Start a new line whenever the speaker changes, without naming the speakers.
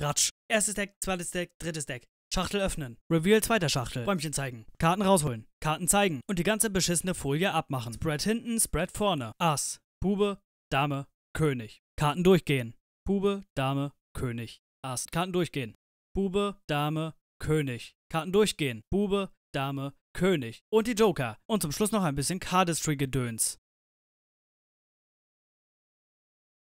Dratsch.
Erstes Deck, zweites Deck, drittes Deck.
Schachtel öffnen. Reveal zweiter Schachtel. Räumchen zeigen. Karten rausholen. Karten zeigen. Und die ganze beschissene Folie abmachen. Spread hinten, Spread vorne. Ass. Bube. Dame. König. Karten durchgehen. Bube. Dame. König. Ass. Karten durchgehen. Bube. Dame. König. Karten durchgehen. Bube. Dame. König. Und die Joker. Und zum Schluss noch ein bisschen Cardistry-Gedöns.